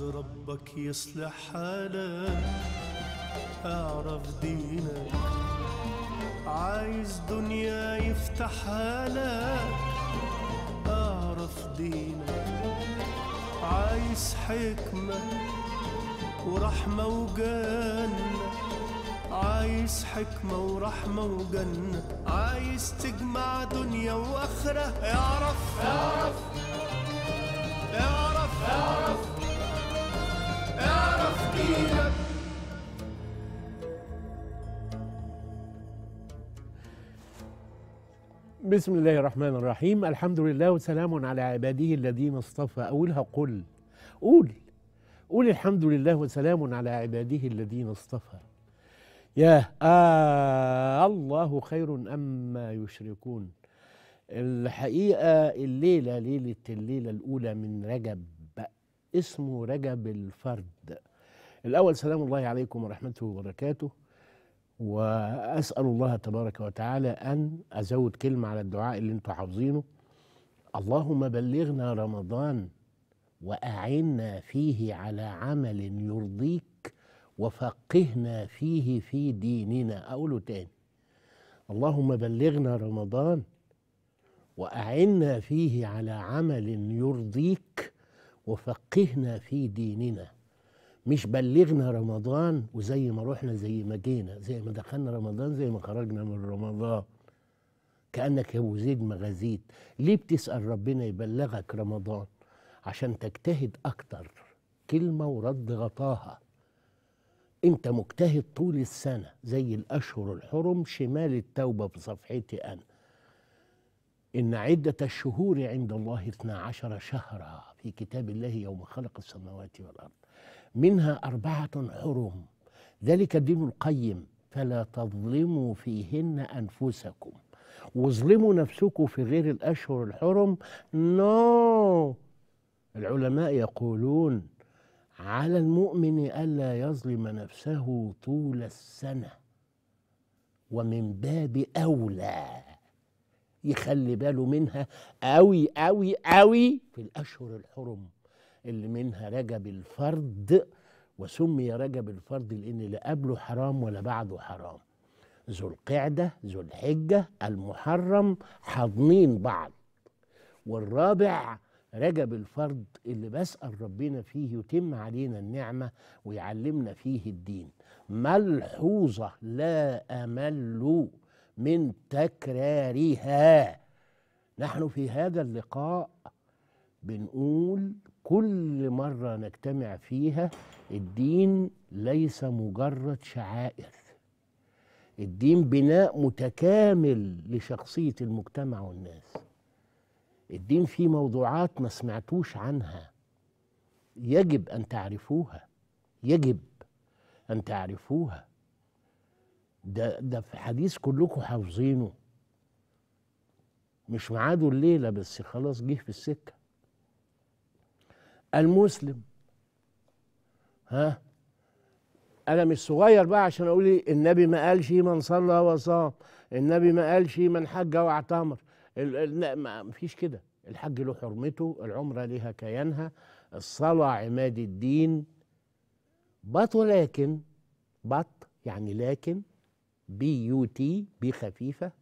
ربك يصلح حالك اعرف دينك عايز دنيا يفتحها لك اعرف دينك عايز حكمة ورحمة وجنة عايز حكمة ورحمة وجنة عايز تجمع دنيا وآخرة اعرف اعرف اعرف اعرف بسم الله الرحمن الرحيم الحمد لله وسلام على عباده الذين اصطفى أولها قل قول قول الحمد لله وسلام على عباده الذين اصطفى يا آه الله خير أما يشركون الحقيقة الليلة ليلة الليلة الأولى من رجب اسمه رجب الفرد الأول سلام الله عليكم ورحمته وبركاته وأسأل الله تبارك وتعالى أن أزود كلمة على الدعاء اللي أنتم حافظينه اللهم بلغنا رمضان وأعنا فيه على عمل يرضيك وفقهنا فيه في ديننا أقوله تاني اللهم بلغنا رمضان وأعنا فيه على عمل يرضيك وفقهنا في ديننا مش بلغنا رمضان وزي ما رحنا زي ما جينا زي ما دخلنا رمضان زي ما خرجنا من رمضان كأنك يا أبو زيد مغازيت ليه بتسأل ربنا يبلغك رمضان عشان تجتهد أكتر كلمة ورد غطاها أنت مجتهد طول السنة زي الأشهر الحرم شمال التوبة في صفحتي أنا إن عدة الشهور عند الله 12 شهرا في كتاب الله يوم خلق السماوات والأرض منها أربعة حرم ذلك الدين القيم فلا تظلموا فيهن أنفسكم وظلموا نفسكم في غير الأشهر الحرم نو no. العلماء يقولون على المؤمن ألا يظلم نفسه طول السنة ومن باب أولى يخلي باله منها أوي أوي أوي في الأشهر الحرم اللي منها رجب الفرد وسمي رجب الفرد لأن لا قبله حرام ولا بعده حرام ذو القعدة ذو الحجة المحرم حاضنين بعض والرابع رجب الفرد اللي بسأل ربنا فيه يتم علينا النعمة ويعلمنا فيه الدين ملحوظة لا أمل من تكرارها نحن في هذا اللقاء بنقول كل مرة نجتمع فيها الدين ليس مجرد شعائر الدين بناء متكامل لشخصية المجتمع والناس الدين فيه موضوعات ما سمعتوش عنها يجب أن تعرفوها يجب أن تعرفوها ده ده في حديث كلكم حافظينه مش ميعاده الليلة بس خلاص جه في السكة المسلم ها انا مش صغير بقى عشان اقول إيه، النبي ما قالش من صلى وصام النبي ما قالش من حج واعتمر لا ما فيش كده الحج له حرمته العمره لها كيانها الصلاه عماد الدين بط ولكن بط يعني لكن بي يو تي بي خفيفه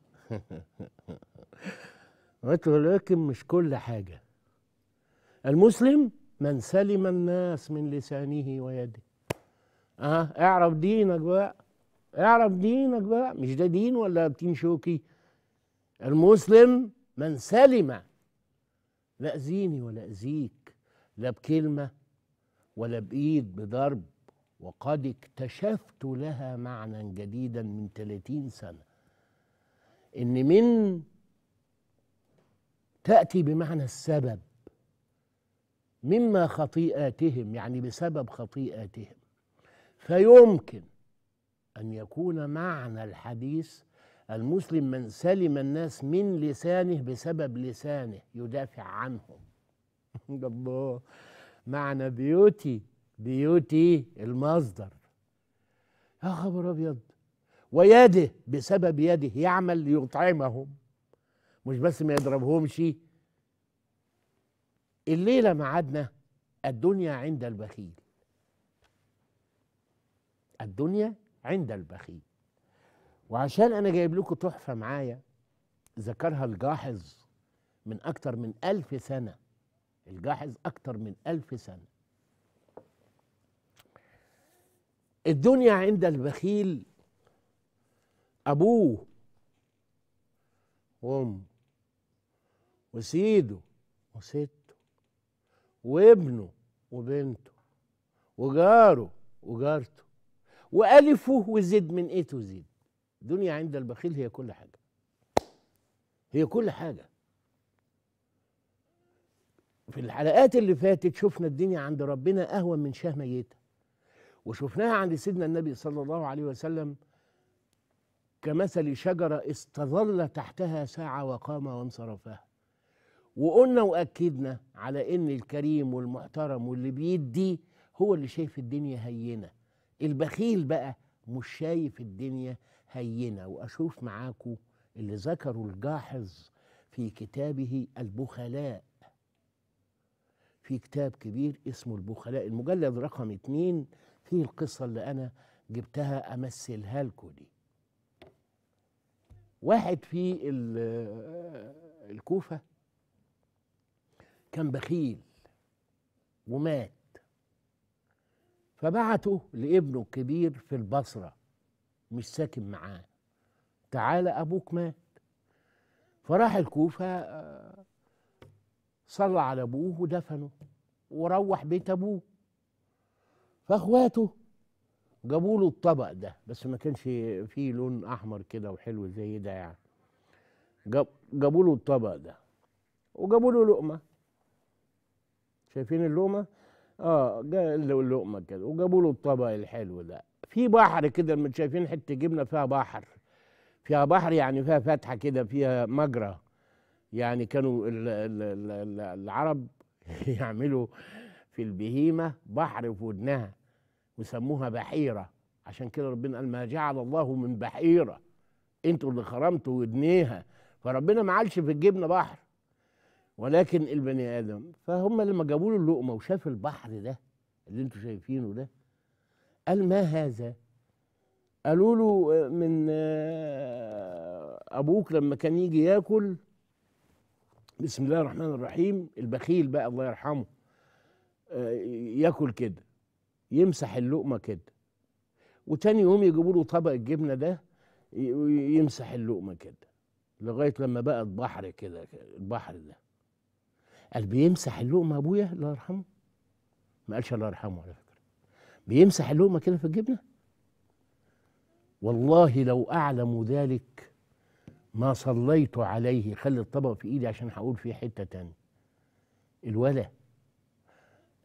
ولكن مش كل حاجه المسلم من سلم الناس من لسانه ويده اه اعرف دينك بقى اعرف دينك بقى مش ده دين ولا بتين شوكي المسلم من سلم لا اذيني ولا اذيك لا بكلمه ولا بايد بضرب وقد اكتشفت لها معنى جديدا من 30 سنه ان من تاتي بمعنى السبب مما خطيئاتهم يعني بسبب خطيئاتهم فيمكن ان يكون معنى الحديث المسلم من سلم الناس من لسانه بسبب لسانه يدافع عنهم الله معنى بيوتي بيوتي المصدر يا خبر ابيض ويده بسبب يده يعمل ليطعمهم مش بس ما يضربهمش الليلة معادنا الدنيا عند البخيل الدنيا عند البخيل وعشان أنا جايب لكم تحفة معايا ذكرها الجاحظ من أكتر من ألف سنة الجاحظ أكتر من ألف سنة الدنيا عند البخيل أبوه وأمه وسيده وست وابنه وبنته وجاره وجارته وألفه وزد من إيه تزيد الدنيا عند البخيل هي كل حاجة هي كل حاجة في الحلقات اللي فاتت شفنا الدنيا عند ربنا أهون من شاه ميتة وشفناها عند سيدنا النبي صلى الله عليه وسلم كمثل شجرة استظل تحتها ساعة وقام وانصرفها وقلنا واكدنا على ان الكريم والمحترم واللي بيدي هو اللي شايف الدنيا هينه البخيل بقى مش شايف الدنيا هينه واشوف معاكم اللي ذكره الجاحظ في كتابه البخلاء في كتاب كبير اسمه البخلاء المجلد رقم اتنين فيه القصه اللي انا جبتها امثلها لكم دي واحد في الكوفه كان بخيل ومات فبعته لابنه الكبير في البصرة مش ساكن معاه تعالى أبوك مات فراح الكوفة آه، صلى على أبوه ودفنه وروح بيت أبوه فأخواته جابوا له الطبق ده بس ما كانش فيه لون أحمر كده وحلو زي ده يعني جابوا له الطبق ده وجابوا له لقمة شايفين اللقمه اه جا اللقمه كده وجابوا له الطبق الحلو ده في بحر كده لما شايفين حته جبنه فيها بحر فيها بحر يعني فيها فتحه كده فيها مجرى يعني كانوا الـ الـ الـ العرب يعملوا في البهيمه بحر في ودنها وسموها بحيره عشان كده ربنا قال ما جعل الله من بحيره انتوا اللي خرمتوا ودنيها فربنا ما عالش في الجبنه بحر ولكن البني ادم فهم لما جابوا له اللقمه وشاف البحر ده اللي انتوا شايفينه ده قال ما هذا قالوا له آه، من آه، ابوك لما كان يجي ياكل بسم الله الرحمن الرحيم البخيل بقى الله يرحمه آه، ياكل كده يمسح اللقمه كده وتاني يوم يجيبوا له طبق الجبنه ده يمسح اللقمه كده لغايه لما بقى البحر كده البحر ده قال بيمسح اللقمه ابويا الله يرحمه ما قالش الله يرحمه على فكره بيمسح اللقمه كده في الجبنه والله لو اعلم ذلك ما صليت عليه خلي الطبق في ايدي عشان هقول فيه حته تانية الولا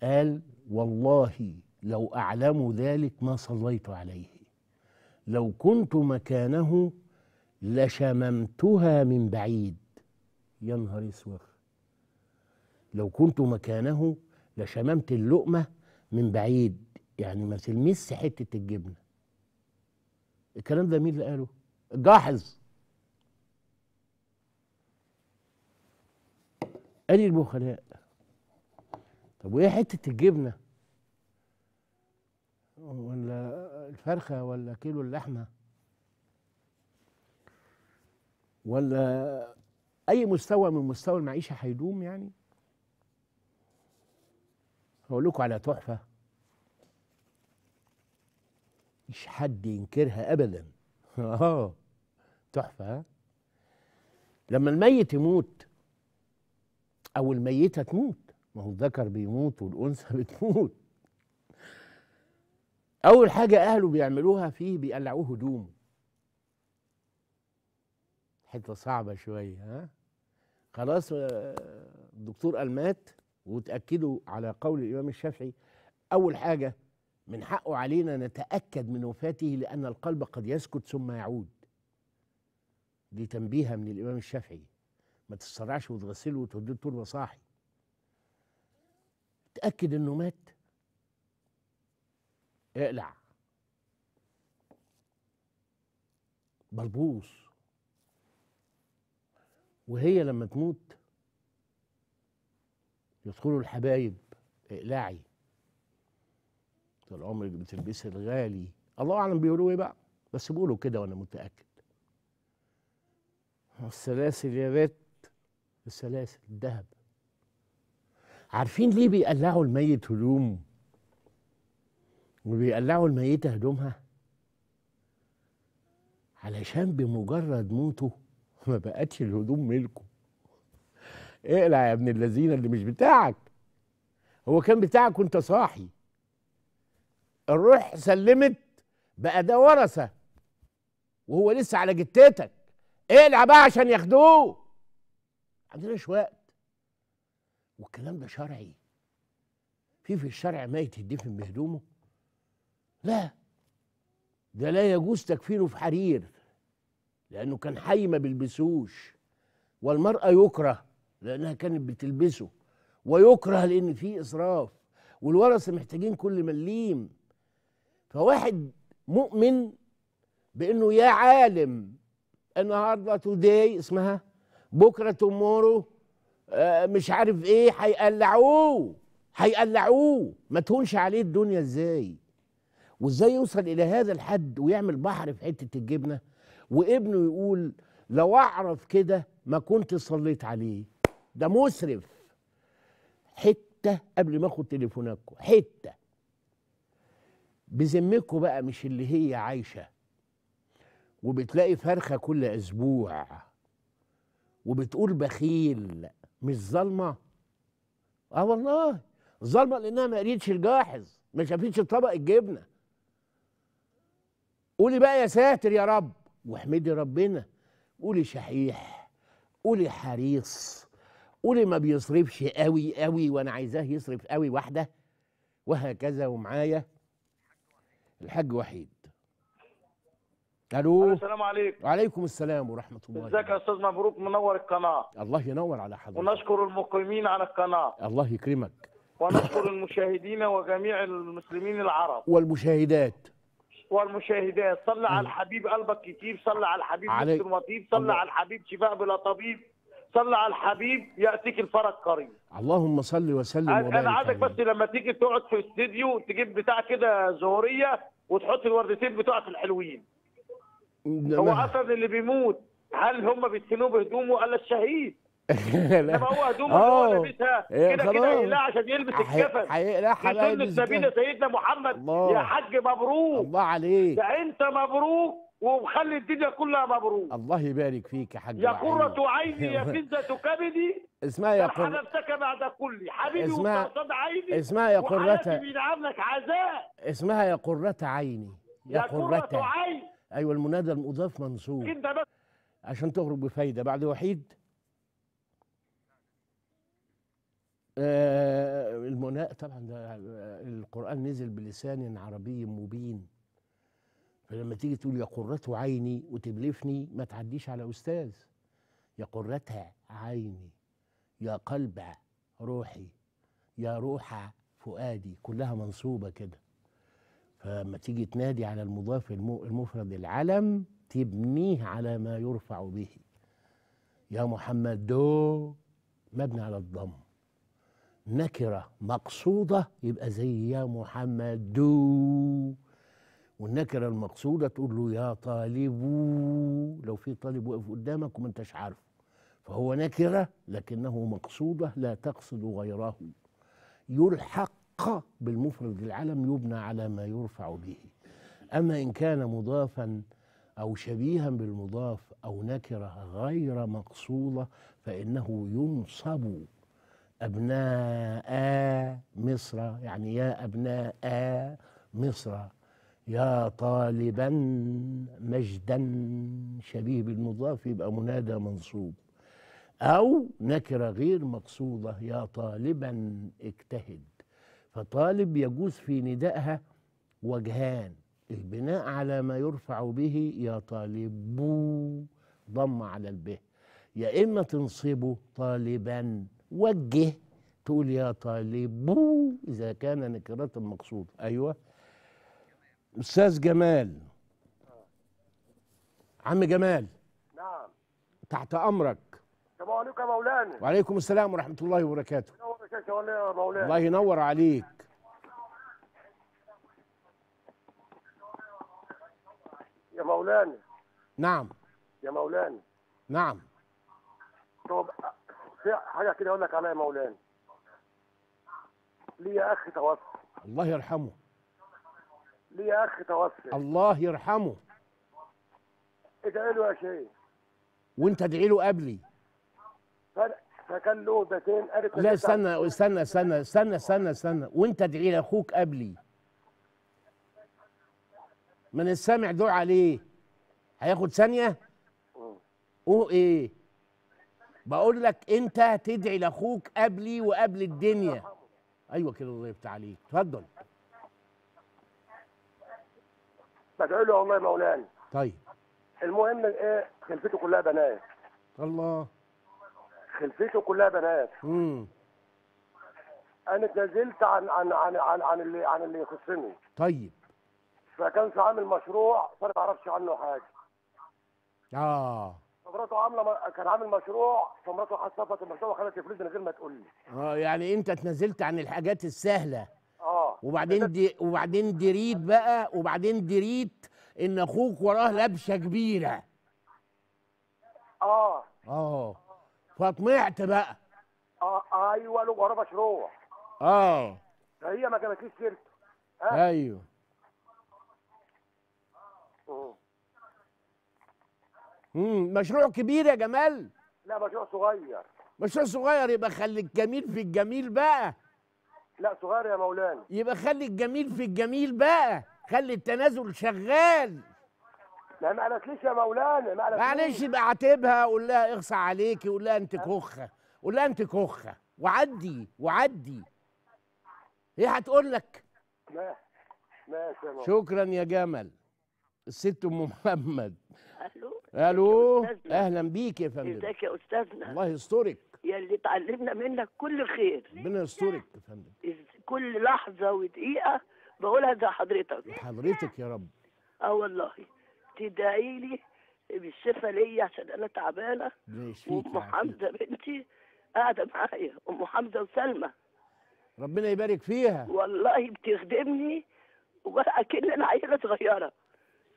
قال والله لو اعلم ذلك ما صليت عليه لو كنت مكانه لشممتها من بعيد يا نهار اسود لو كنت مكانه لشممت اللقمة من بعيد يعني ما تلمس حتة الجبنة الكلام ده مين اللي قاله جاحظ قال البخلاء طب وايه حتة الجبنة ولا الفرخة ولا كيلو اللحمة ولا أي مستوى من مستوى المعيشة هيدوم يعني أقول لكم على تحفة مش حد ينكرها أبدا آه تحفة لما الميت يموت أو الميتة تموت ما هو الذكر بيموت والأنثى بتموت أول حاجة أهله بيعملوها فيه بيقلعوه هدومه حتة صعبة شوية ها خلاص آه، الدكتور قال مات وتأكدوا على قول الإمام الشافعي أول حاجة من حقه علينا نتأكد من وفاته لأن القلب قد يسكت ثم يعود دي تنبيهة من الإمام الشافعي ما تتسرعش وتغسله وتوديه التربة صاحي تأكد إنه مات اقلع بلبوص وهي لما تموت يدخلوا الحبايب اقلعي طول عمرك بتلبسي الغالي الله اعلم بيقولوا ايه بقى بس بيقولوا كده وانا متاكد السلاسل يا ريت السلاسل الذهب عارفين ليه بيقلعوا الميت هدوم وبيقلعوا الميتة هدومها علشان بمجرد موته ما بقتش الهدوم ملكه اقلع يا ابن اللذينه اللي مش بتاعك هو كان بتاعك وانت صاحي الروح سلمت بقى ده ورثه وهو لسه على جتتك اقلع بقى عشان ياخدوه عندناش وقت والكلام ده شرعي في في الشرع ميت يدفن بهدومه لا ده لا يجوز تكفينه في حرير لانه كان حي ما بيلبسوش والمراه يكره لانها كانت بتلبسه ويكره لان فيه اسراف والورثه محتاجين كل مليم فواحد مؤمن بانه يا عالم النهارده توداي اسمها بكره تومورو آه، مش عارف ايه هيقلعوه هيقلعوه ما تهونش عليه الدنيا ازاي وازاي يوصل الى هذا الحد ويعمل بحر في حته الجبنه وابنه يقول لو اعرف كده ما كنت صليت عليه ده مسرف حته قبل ما اخد تليفوناتكم حته بذمتكم بقى مش اللي هي عايشه وبتلاقي فرخه كل اسبوع وبتقول بخيل مش ظالمه اه والله ظالمه لانها ما قريتش الجاحظ ما شافتش طبق الجبنه قولي بقى يا ساتر يا رب واحمدي ربنا قولي شحيح قولي حريص قولي ما بيصرفش قوي قوي وانا عايزاه يصرف قوي واحده وهكذا ومعايا الحاج وحيد الو السلام عليكم وعليكم السلام ورحمه الله ازيك يا استاذ مبروك منور القناه الله ينور على حضرتك ونشكر المقيمين على القناه الله يكرمك ونشكر المشاهدين وجميع المسلمين العرب والمشاهدات والمشاهدات صلى على الحبيب قلبك كتير صلي على الحبيب علي... مستر وطيب صلي على الحبيب شفاء بلا طبيب صل على الحبيب ياتيك الفرج قريب اللهم صل وسلم وبارك انا عايزك بس لما تيجي تقعد في الاستديو تجيب بتاع كده زهوريه وتحط الوردتين بتوعك الحلوين هو اصلا اللي بيموت هل هم بيدفنوه بهدومه ولا الشهيد لا هو هدومه اللي هو آه. لابسها إيه، كده كده هيقلعها عشان يلبس الكفن هيقلعها بقى سنة سبيل سيدنا محمد الله. يا حاج مبروك الله عليك ده انت مبروك ومخلي الدنيا كلها مبروك الله يبارك فيك يا حاج يا قرة عيني يا فزة كبدي اسمها يا قرة حلفتك بعد كل حبيبي اسمع قصاد عيني اسمها يا قرة بينعم لك عزاء اسمها يا قرة عيني يا, يا قرة عيني ايوه المنادى المضاف منصوب انت بس عشان تخرج بفايدة بعد وحيد آه المنا... طبعا ده آه، القرآن نزل بلسان عربي مبين فلما تيجي تقول يا قرة عيني وتبلفني ما تعديش على أستاذ يا قرة عيني يا قلب روحي يا روح فؤادي كلها منصوبة كده فلما تيجي تنادي على المضاف المفرد العلم تبنيه على ما يرفع به يا محمد دو مبني على الضم نكرة مقصودة يبقى زي يا محمد دو والنكره المقصوده تقول له يا طالبو لو في طالب واقف قدامك وما انتش عارفه فهو نكره لكنه مقصوده لا تقصد غيره يلحق بالمفرد العلم يبنى على ما يرفع به اما ان كان مضافا او شبيها بالمضاف او نكره غير مقصوده فانه ينصب ابناء مصر يعني يا ابناء مصر يا طالبا مجدا شبيه بالمضاف يبقى منادى منصوب أو نكرة غير مقصودة يا طالبا اجتهد فطالب يجوز في ندائها وجهان البناء على ما يرفع به يا طالب ضم على البه يا إما تنصبه طالبا وجه تقول يا طالب إذا كان نكرة مقصودة أيوه استاذ جمال عم جمال نعم تحت امرك السلام عليكم يا مولانا وعليكم السلام ورحمه الله وبركاته يا مولانا الله ينور عليك يا مولانا نعم يا مولانا نعم طب في حاجه كده اقول لك عليها يا مولانا ليا اخ توفى الله يرحمه لي اخ توفى الله يرحمه ادعي له يا شيخ وانت ادعي له قبلي فكان له بيتين لا استنى استنى استنى استنى استنى استنى وانت ادعي لاخوك قبلي من السامع دعاء ليه؟ هياخد ثانيه او اه. ايه بقول لك انت تدعي لاخوك قبلي وقبل الدنيا ايوه كده الله يفتح عليك اتفضل ادعوا له والله مولانا طيب المهم ايه خلفته كلها بنات الله خلفته كلها بنات امم انا اتنازلت عن عن عن عن عن اللي عن اللي يخصني طيب فكان في عامل مشروع فانا ما اعرفش عنه حاجه اه فمراته عامله كان عامل مشروع فمراته حصفت المشروع وخدت الفلوس من غير ما تقول لي اه يعني انت اتنازلت عن الحاجات السهله وبعدين دي وبعدين دريت بقى وبعدين دريت ان اخوك وراه لبشه كبيره اه اه فطمعت بقى اه ايوه له وراه مشروع اه هي ما كانتش سيرته آه. ايوه امم مشروع كبير يا جمال لا مشروع صغير مشروع صغير يبقى خلي الجميل في الجميل بقى لا صغير يا مولانا يبقى خلي الجميل في الجميل بقى خلي التنازل شغال لا ما قالتليش يا مولانا ما قالتليش معلش يبقى عاتبها قول لها اغصى عليكي قول لها انت كخه قول لها انت كخه وعدي وعدي هي هتقول لك ماشي يا مولانا شكرا يا جمل الست ام محمد الو الو اهلا بيك يا فندم ازيك يا استاذنا الله يسترك يا اللي اتعلمنا منك كل خير ربنا يسترك يا فندم كل لحظه ودقيقه بقولها زي حضرتك حضرتك يا رب اه والله تدعي لي بالشفاء ليا عشان انا تعبانه وام حمزه بنتي قاعده معايا ام حمزه وسلمى ربنا يبارك فيها والله بتخدمني وبقى كل العيله صغيره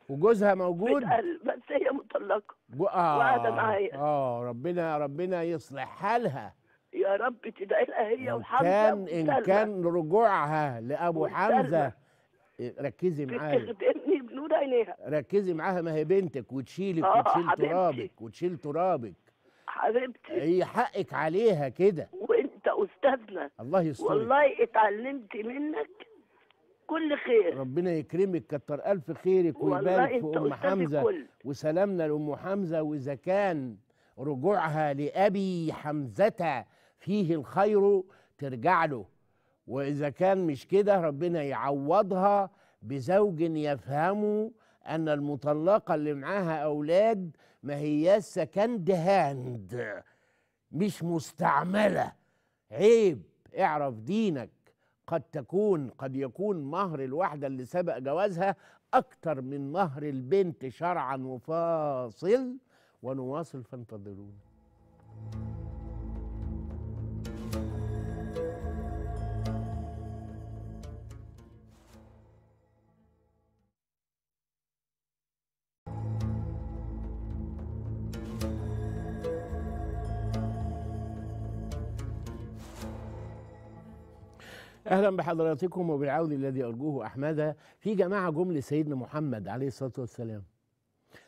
وجوزها موجود بس هي مطلقه آه وقاعده معايا اه ربنا ربنا يصلح حالها يا رب لها هي وحمزه كان ان كان رجوعها لابو والسلمة. حمزه ركزي معايا بتخدمني بنور عينيها ركزي معاها ما هي بنتك وتشيلك آه وتشيل حبيبتي. ترابك وتشيل ترابك حبيبتي هي حقك عليها كده وانت استاذنا الله يستر والله اتعلمت منك كل خير ربنا يكرمك كتر الف خيرك ويبارك في ام حمزه وسلامنا لام حمزه واذا كان رجوعها لابي حمزه فيه الخير ترجع له واذا كان مش كده ربنا يعوضها بزوج يفهمه ان المطلقه اللي معاها اولاد ما هي سكند هاند مش مستعمله عيب اعرف دينك قد تكون قد يكون مهر الوحدة اللي سبق جوازها أكتر من مهر البنت شرعا وفاصل ونواصل فانتظرونا اهلا بحضراتكم وبالعون الذي ارجوه احمد في جماعه جم لسيدنا محمد عليه الصلاه والسلام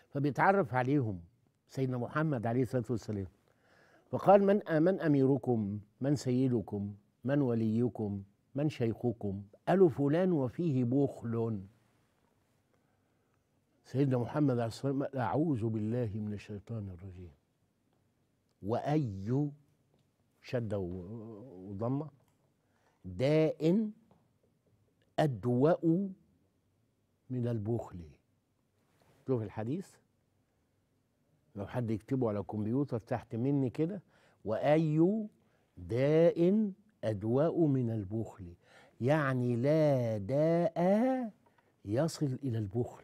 فبيتعرف عليهم سيدنا محمد عليه الصلاه والسلام فقال من من اميركم من سيدكم من وليكم من شيخكم قالوا فلان وفيه بخل سيدنا محمد عليه الصلاه والسلام اعوذ بالله من الشيطان الرجيم واي شده وضمه داء أدوأ من البخل شوف الحديث لو حد يكتبه على الكمبيوتر تحت مني كده وأي داء أدواء من البخل يعني لا داء يصل إلى البخل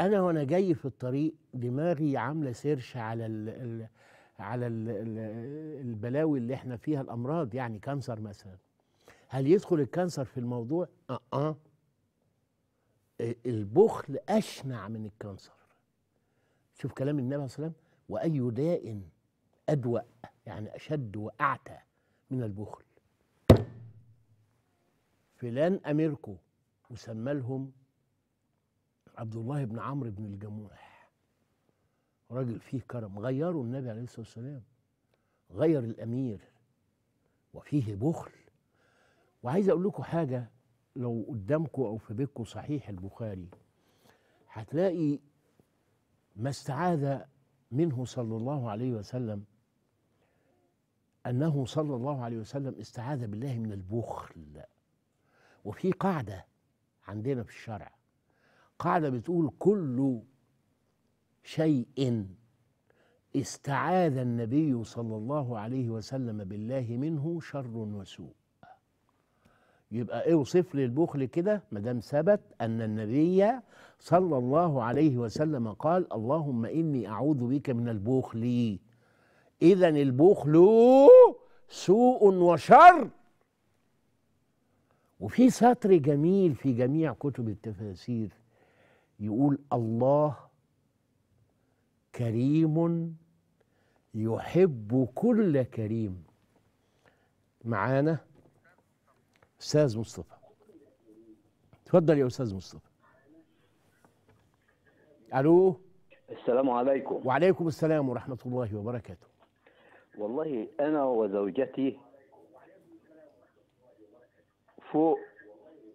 أنا وأنا جاي في الطريق دماغي عاملة سيرش على الـ الـ على الـ البلاوي اللي احنا فيها الأمراض يعني كانسر مثلا هل يدخل الكانسر في الموضوع؟ أه, أه. البخل أشنع من الكانسر شوف كلام النبي عليه الصلاة والسلام وأي داء أدوأ يعني أشد وأعتى من البخل فلان أميركو وسمى لهم عبد الله بن عمرو بن الجموح راجل فيه كرم غيره النبي عليه الصلاة والسلام غير الأمير وفيه بخل وعايز اقول لكم حاجه لو قدامكم او في بيتكم صحيح البخاري هتلاقي ما استعاذ منه صلى الله عليه وسلم انه صلى الله عليه وسلم استعاذ بالله من البخل وفي قاعده عندنا في الشرع قاعده بتقول كل شيء استعاذ النبي صلى الله عليه وسلم بالله منه شر وسوء يبقى اوصف لي البخل كده ما دام ثبت ان النبي صلى الله عليه وسلم قال اللهم اني اعوذ بك من البخل اذا البخل سوء وشر وفي سطر جميل في جميع كتب التفاسير يقول الله كريم يحب كل كريم معانا استاذ مصطفى تفضل يا استاذ مصطفى الو السلام عليكم وعليكم السلام ورحمه الله وبركاته والله انا وزوجتي فوق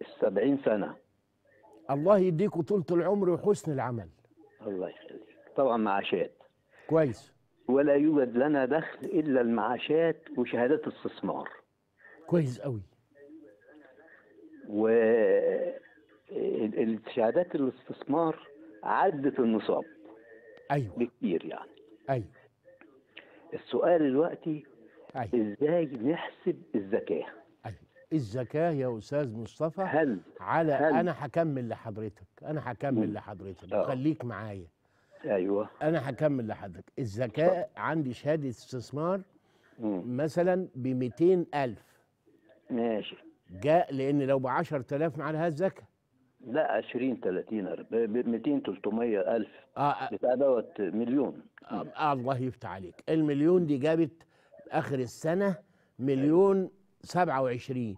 السبعين سنه الله يديكوا طولة العمر وحسن العمل الله يخليك طبعا معاشات كويس ولا يوجد لنا دخل الا المعاشات وشهادات استثمار كويس قوي و الاستثمار عدت النصاب ايوه بكتير يعني ايوه السؤال دلوقتي أيوة. ازاي نحسب الزكاه ايوه الزكاه يا استاذ مصطفى هل على هل انا هكمل لحضرتك انا هكمل لحضرتك أوه. خليك معايا ايوه انا هكمل لحضرتك الزكاه عندي شهاده استثمار مم. مثلا ب 200000 ماشي جاء لان لو ب 10000 معاه لها الزكاه لا 20 30 ب 200 300 الف آه،, آه بتاع دوت مليون آه،, آه الله يفتح عليك المليون دي جابت اخر السنه مليون 27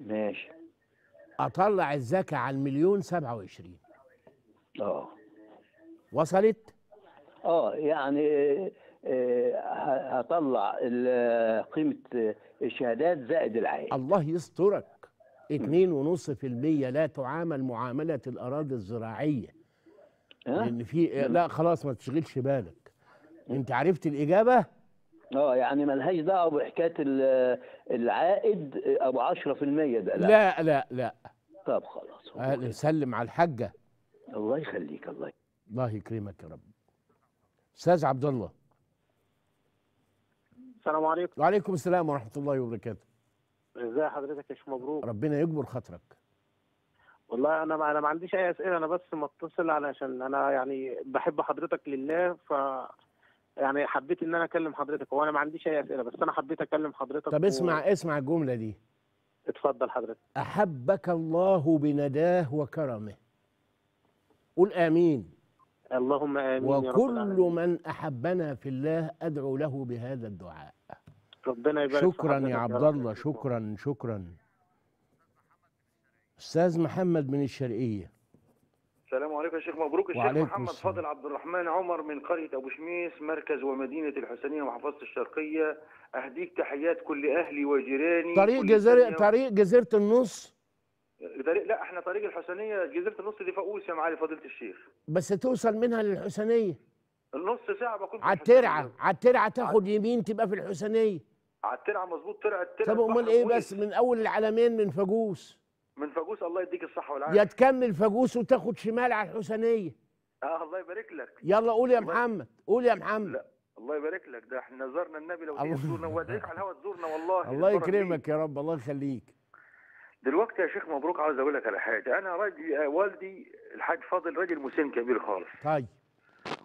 ماشي اطلع الزكاه على المليون 27 اه وصلت اه يعني آه، هطلع قيمه الشهادات زائد العائد الله يسترك 2.5% لا تعامل معامله الاراضي الزراعيه لان في آه، لا خلاص ما تشغلش بالك انت عرفت الاجابه اه يعني ملهاش دعوه بحكايه العائد ابو 10% ده لا لا لا, لا. طب خلاص أهل سلم على الحاجه الله يخليك الله الله يكرمك يا رب استاذ عبد الله السلام عليكم وعليكم السلام ورحمه الله وبركاته ازي حضرتك يا شيخ مبروك ربنا يجبر خاطرك والله انا انا ما عنديش اي اسئله انا بس متصل علشان انا يعني بحب حضرتك لله ف يعني حبيت ان انا اكلم حضرتك وانا ما عنديش اي اسئله بس انا حبيت اكلم حضرتك طب و... اسمع اسمع الجمله دي اتفضل حضرتك احبك الله بنداه وكرمه قل امين اللهم امين وكل يا رب من احبنا في الله ادعو له بهذا الدعاء ربنا يبارك شكرا يا عبد الله شكرا شكرا استاذ محمد من الشرقيه السلام عليكم يا شيخ مبروك الشيخ محمد السلام. فاضل عبد الرحمن عمر من قريه ابو شميس مركز ومدينه الحسينيه ومحافظه الشرقيه اهديك تحيات كل اهلي وجيراني طريق جزيره طريق جزيره النص لا احنا طريق الحسينيه جزيره النص دي فقوس يا معالي فضيله الشيخ بس توصل منها للحسينيه النص ساعه بكون على الترعه على الترعه تاخد يمين تبقى في الحسينيه على الترعه مظبوط طلع الترعه طب امال ايه بس من اول العلمين من فاجوس من فاجوس الله يديك الصحه والعافيه يا تكمل فاجوس وتاخد شمال على الحسنيه اه الله يبارك لك يلا قول يا محمد قول يا محمد لا. الله يبارك لك ده احنا زرنا النبي لو تيجي تزورنا وادعيك على الهوا تزورنا والله الله يكرمك يا رب الله يخليك دلوقتي يا شيخ مبروك عاوز اقول لك على حاجه انا راجل آه، والدي الحاج فاضل راجل مسن كبير خالص طيب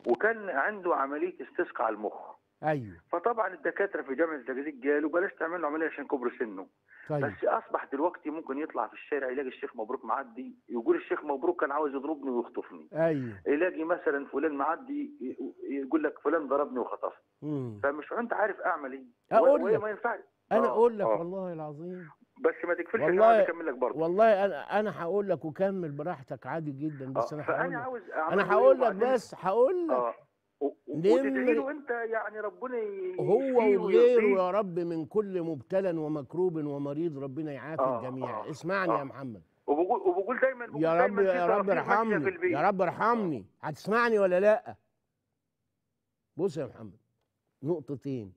وكان عنده عمليه استسقاء المخ ايوه فطبعا الدكاتره في جامعه الزقازيق قالوا بلاش تعمل له عمليه عشان كبر سنه طيب. بس اصبح دلوقتي ممكن يطلع في الشارع يلاقي الشيخ مبروك معدي يقول الشيخ مبروك كان عاوز يضربني ويخطفني ايوه يلاقي مثلا فلان معدي يقول لك فلان ضربني وخطفني فمش انت عارف اعمل ايه أه، اقول لك ما ينفعش انا آه. اقول لك آه. والله العظيم بس ما تكفلش والله اكمل لك برضه والله انا انا هقول لك وكمل براحتك عادي جدا بس أوه. انا انا عاوز انا هقول لك إيه بس هقول لك وتدعي له انت يعني ربنا هو وغيره يا رب من كل مبتلى ومكروب ومريض ربنا يعافي آه الجميع آه اسمعني آه يا محمد وبقول وبقول دايما بقول يا رب يا رب ارحمني يا آه. رب ارحمني هتسمعني ولا لا بص يا محمد نقطتين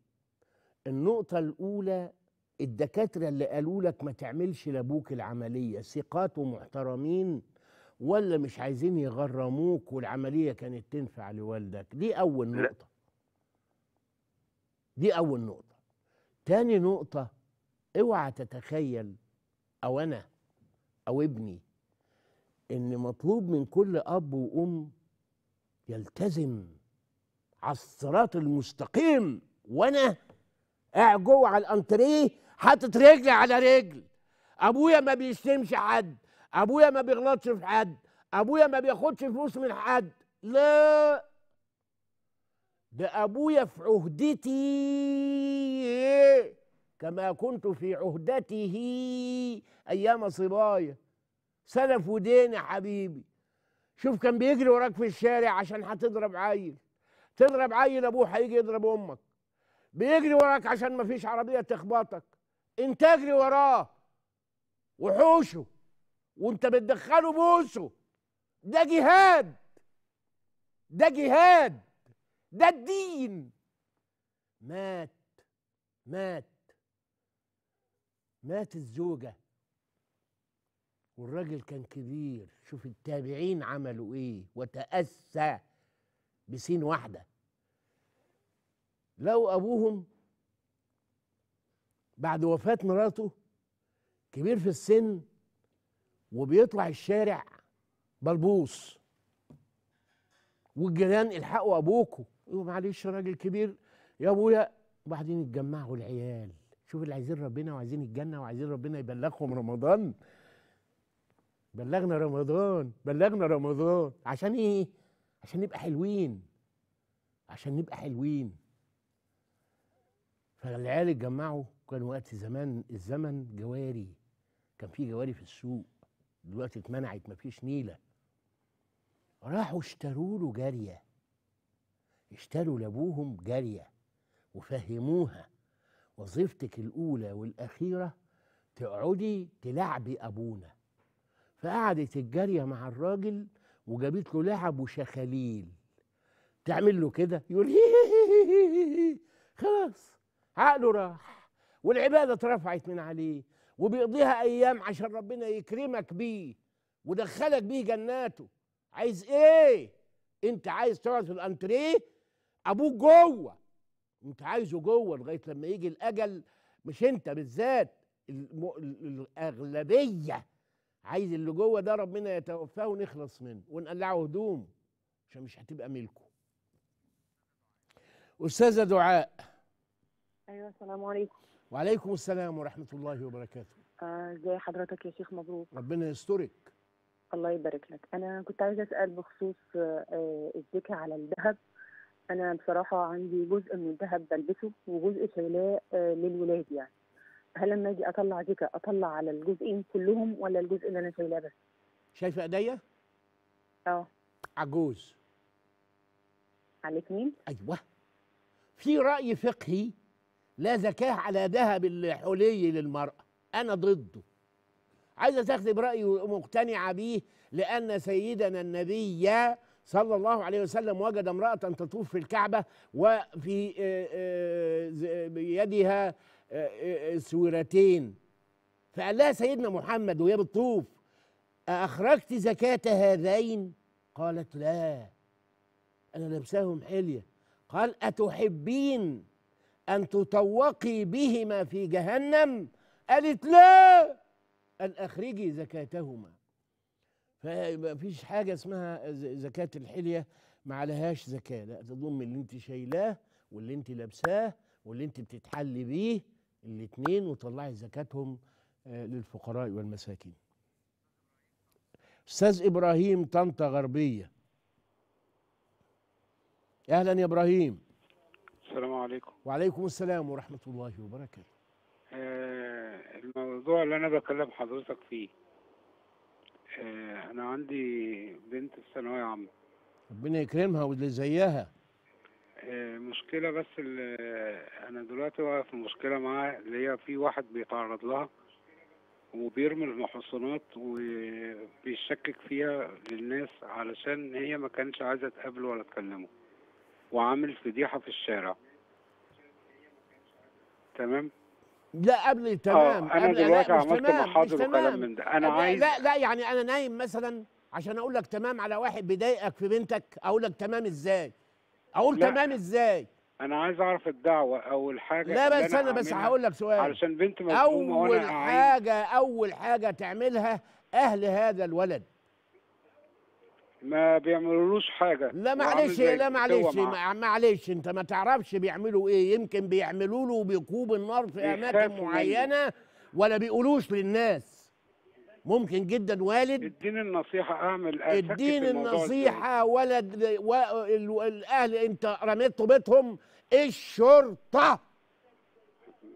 النقطة الأولى الدكاترة اللي قالوا لك ما تعملش لأبوك العملية ثقات ومحترمين ولا مش عايزين يغرموك والعمليه كانت تنفع لوالدك دي اول نقطه دي اول نقطه تاني نقطه اوعى تتخيل او انا او ابني ان مطلوب من كل اب وام يلتزم على الصراط المستقيم وانا قاعد جوه على الانتريه حاطط رجلي على رجل ابويا ما بيشتمش حد ابويا ما بيغلطش في حد ابويا ما بياخدش فلوس من حد لا ده ابويا في عهدتي كما كنت في عهدته ايام صبايا سلف ودين يا حبيبي شوف كان بيجري وراك في الشارع عشان هتضرب عيل تضرب عيل ابوه هيجي يضرب امك بيجري وراك عشان مفيش عربيه تخبطك انت اجري وراه وحوشه وانت بتدخله بوسه ده جهاد ده جهاد ده الدين مات مات مات الزوجة والراجل كان كبير شوف التابعين عملوا ايه وتأسى بسين واحدة لو أبوهم بعد وفاة مراته كبير في السن وبيطلع الشارع بلبوص والجيران الحقوا ابوكوا يقولوا معلش راجل كبير يا ابويا وبعدين يتجمعوا العيال شوف اللي عايزين ربنا وعايزين الجنه وعايزين ربنا يبلغهم رمضان بلغنا رمضان بلغنا رمضان عشان ايه عشان نبقى حلوين عشان نبقى حلوين فالعيال اتجمعوا كان وقت زمان الزمن جواري كان في جواري في السوق دلوقتي اتمنعت مفيش نيله راحوا اشتروا له جاريه اشتروا لابوهم جاريه وفهموها وظيفتك الاولى والاخيره تقعدي تلعبي ابونا فقعدت الجاريه مع الراجل وجابت له لعب وشخاليل تعمل له كده يقول هي هي هي هي خلاص عقله راح والعباده اترفعت من عليه وبيقضيها ايام عشان ربنا يكرمك بيه ودخلك بيه جناته عايز ايه انت عايز تقعد في الانتريه ابوك جوه انت عايزه جوه لغايه لما يجي الاجل مش انت بالذات الاغلبيه عايز اللي جوه ده ربنا يتوفاه ونخلص منه ونقلعه هدوم عشان مش هتبقى ملكه استاذه دعاء ايوه السلام عليكم وعليكم السلام ورحمة الله وبركاته ازي آه حضرتك يا شيخ مبروك ربنا يسترك الله يبارك لك انا كنت عايزه اسال بخصوص آه الزكاة على الذهب انا بصراحه عندي جزء من الذهب بلبسه وجزء شايلاه آه، للولاد يعني هل لما اجي اطلع زكاة اطلع على الجزئين كلهم ولا الجزء اللي انا شايلاه بس شايفه ايديا اه عجوز على الاثنين ايوه في راي فقهي لا زكاه على ذهب الحلي للمرأة أنا ضده عايزة تخدم برايي ومقتنعه بيه لأن سيدنا النبي صلى الله عليه وسلم وجد امرأة تطوف في الكعبة وفي آه، آه، بيدها آه، سورتين فقال لها سيدنا محمد وهي بتطوف أخرجت زكاة هذين قالت لا أنا لابساهم حلية قال أتحبين أن تطوقي بهما في جهنم قالت لا أن أخرجي زكاتهما فمفيش حاجة اسمها زكاة الحلية ما عليهاش زكاة لا تضم اللي انت شايلاه واللي انت لابساه واللي انت بتتحلي بيه الاتنين وطلعي زكاتهم آه، للفقراء والمساكين استاذ ابراهيم طنطا غربيه اهلا يا ابراهيم السلام عليكم وعليكم السلام ورحمة الله وبركاته آه الموضوع اللي أنا بكلم حضرتك فيه آه أنا عندي بنت في ثانوية عامة ربنا يكرمها واللي زيها آه مشكلة بس أنا دلوقتي واقف في مشكلة معاها اللي هي في واحد بيتعرض لها وبيرمي المحصنات وبيشكك فيها للناس علشان هي ما كانتش عايزة تقابله ولا تكلمه وعامل فضيحه في الشارع تمام لا قبل آه، تمام أنا قبل دلوقتي لا عملت محاضر وكلام من ده أنا لا عايز لا لا يعني أنا نايم مثلا عشان أقول لك تمام على واحد بيضايقك في بنتك أقول لك تمام إزاي؟ أقول لا. تمام إزاي؟ أنا عايز أعرف الدعوة أول حاجة لا بس أنا, بس هقول لك سؤال علشان بنت مظلومة أول حاجة أول حاجة تعملها أهل هذا الولد ما بيعملولوش حاجه لا معلش لا معلش معلش انت ما تعرفش بيعملوا ايه يمكن بيعملوا له بيكوب النار في اماكن معينه ولا بيقولوش للناس ممكن جدا والد اديني النصيحه اعمل آه، اديني النصيحه ولد و... الاهل انت رميت بيتهم الشرطه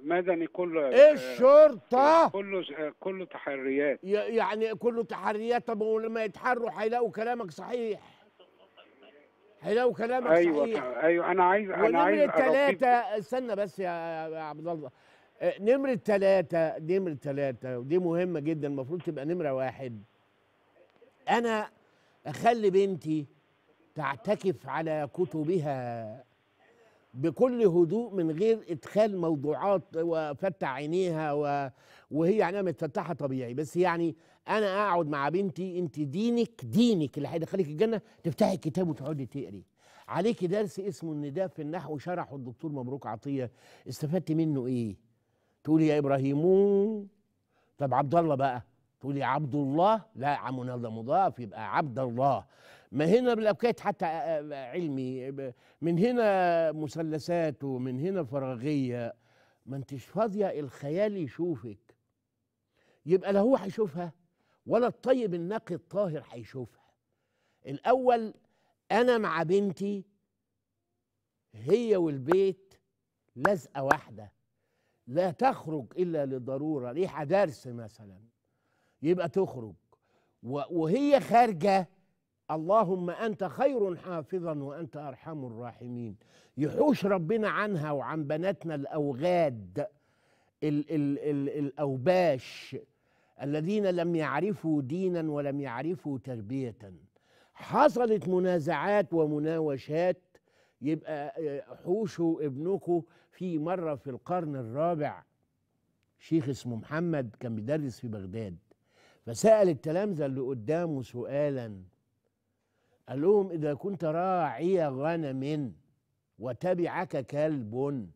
مدني كله آه، الشرطه كله آه، كله آه، تحريات يعني كله تحريات طب ولما يتحروا هيلاقوا كلامك صحيح هيلاقوا كلامك أيوة صحيح ايوه انا عايز انا عايز ونمرة ثلاثة استنى بس يا عبد الله نمرة ثلاثة نمرة ثلاثة ودي مهمة جدا المفروض تبقى نمرة واحد أنا أخلي بنتي تعتكف على كتبها بكل هدوء من غير ادخال موضوعات وفتح عينيها و... وهي عينيها متفتحه طبيعي بس يعني انا اقعد مع بنتي انت دينك دينك اللي هيدخلك الجنه تفتحي الكتاب وتقعدي تقري عليكي درس اسمه النداء في النحو شرحه الدكتور مبروك عطيه استفدت منه ايه تقولي يا ابراهيم طب عبد الله بقى تقولي عبد الله لا عمنا ده مضاف يبقى عبد الله ما هنا بالابكات حتى آه، آه، علمي من هنا مثلثات ومن هنا فراغيه ما انتش فاضيه الخيال يشوفك يبقى لا هو هيشوفها ولا الطيب النقي الطاهر هيشوفها الاول انا مع بنتي هي والبيت لزقه واحده لا تخرج الا لضروره ريحه درس مثلا يبقى تخرج وهي خارجه اللهم انت خير حافظا وانت ارحم الراحمين يحوش ربنا عنها وعن بناتنا الاوغاد الـ الـ الـ الاوباش الذين لم يعرفوا دينا ولم يعرفوا تربيه حصلت منازعات ومناوشات يبقى حوشوا ابنكم في مره في القرن الرابع شيخ اسمه محمد كان بيدرس في بغداد فسال التلامذه اللي قدامه سؤالا قال لهم إذا كنت راعي غنم وتبعك كلب